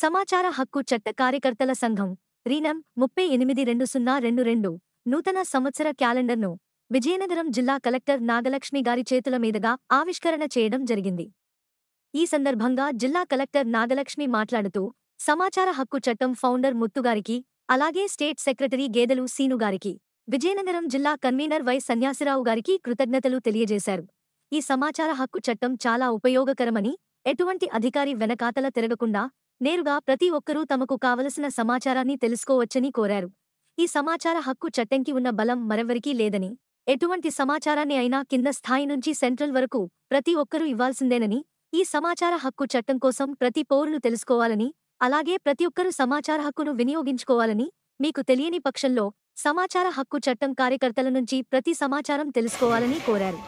సమాచార హక్కు చట్ట కార్యకర్తల సంఘం రీనం ముప్పై ఎనిమిది రెండు సున్నా రెండు రెండు నూతన సంవత్సర క్యాలెండర్ను విజయనగరం జిల్లా కలెక్టర్ నాగలక్ష్మి గారి చేతుల మీదుగా ఆవిష్కరణ చేయడం జరిగింది ఈ సందర్భంగా జిల్లా కలెక్టర్ నాగలక్ష్మి మాట్లాడుతూ సమాచార హక్కు చట్టం ఫౌండర్ ముత్తుగారికి అలాగే స్టేట్ సెక్రటరీ గేదెలు సీనుగారికి విజయనగరం జిల్లా కన్వీనర్ వై సన్యాసిరావు గారికి కృతజ్ఞతలు తెలియజేశారు ఈ సమాచార హక్కు చట్టం చాలా ఉపయోగకరమని ఎటువంటి అధికారి వెనకాతల తిరగకుండా నేరుగా ప్రతి ఒక్కరూ తమకు కావలసిన సమాచారాన్ని తెలుసుకోవచ్చని కోరారు ఈ సమాచార హక్కు చట్టంకి ఉన్న బలం మరెవరికీ లేదని ఎటువంటి సమాచారాన్ని అయినా కింద స్థాయి నుంచి సెంట్రల్ వరకు ప్రతి ఒక్కరూ ఇవ్వాల్సిందేనని ఈ సమాచార హక్కు చట్టం కోసం ప్రతి పౌరులు తెలుసుకోవాలని అలాగే ప్రతి ఒక్కరూ సమాచార హక్కును వినియోగించుకోవాలని మీకు తెలియని పక్షంలో సమాచార హక్కు చట్టం కార్యకర్తల నుంచి ప్రతి సమాచారం తెలుసుకోవాలని కోరారు